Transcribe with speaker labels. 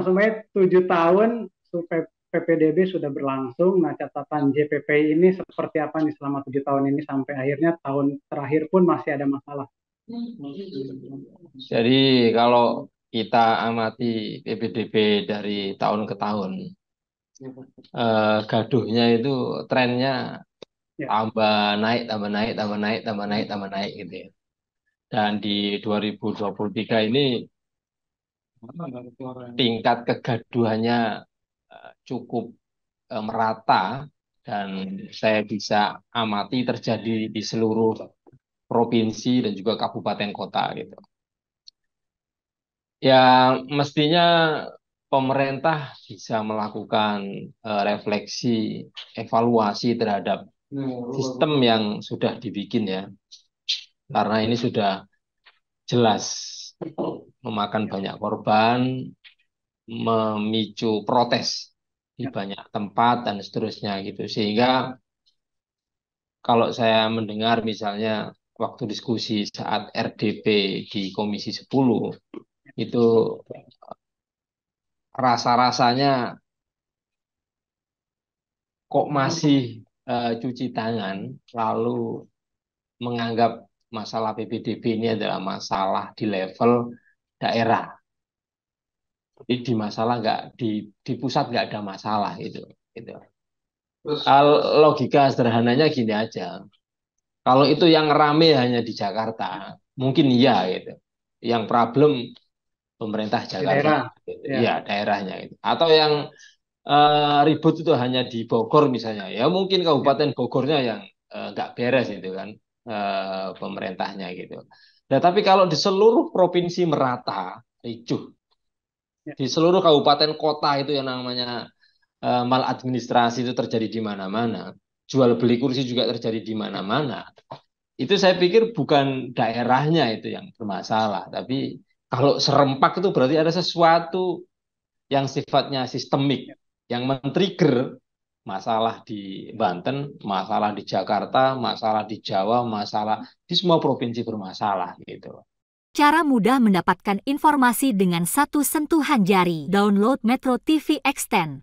Speaker 1: Sampai tujuh 7 tahun PPDB sudah berlangsung. Nah, catatan JPP ini seperti apa nih selama tujuh tahun ini sampai akhirnya tahun terakhir pun masih ada masalah. Jadi kalau kita amati PPDB dari tahun ke tahun, eh, gaduhnya itu trennya ya. tambah naik, tambah naik, tambah naik, tambah naik, tambah naik gitu ya. Dan di 2023 ini tingkat kegaduhannya eh, cukup eh, merata dan saya bisa amati terjadi di seluruh provinsi dan juga kabupaten kota gitu. Ya mestinya pemerintah bisa melakukan eh, refleksi, evaluasi terhadap iya, sistem yang sudah dibikin ya. Karena ini sudah jelas memakan iya. banyak korban, memicu protes di ya. banyak tempat dan seterusnya gitu. Sehingga kalau saya mendengar misalnya waktu diskusi saat RDP di Komisi 10 itu eh, rasa-rasanya kok masih uh, cuci tangan lalu menganggap masalah PPDB ini adalah masalah di level daerah. Jadi di masalah nggak di di pusat nggak ada masalah itu. Gitu. gitu. Logika sederhananya gini aja. Kalau itu yang rame hanya di Jakarta, mungkin iya gitu. Yang problem pemerintah Jakarta, daerah. Gitu. Ya. ya daerahnya itu. Atau yang uh, ribut itu hanya di Bogor misalnya, ya mungkin Kabupaten Bogornya yang eh, nggak uh, beres itu kan. Eh, pemerintahnya gitu. Nah, tapi kalau di seluruh provinsi merata, hijau, ya. Di seluruh kabupaten kota itu yang namanya uh, maladministrasi itu terjadi di mana-mana. Jual beli kursi juga terjadi di mana-mana. Itu saya pikir bukan daerahnya itu yang bermasalah, tapi kalau serempak itu berarti ada sesuatu yang sifatnya sistemik ya. yang men-trigger masalah di Banten, masalah di Jakarta, masalah di Jawa, masalah di semua provinsi bermasalah gitu. Cara mudah mendapatkan informasi dengan satu sentuhan jari. Download Metro TV Extend.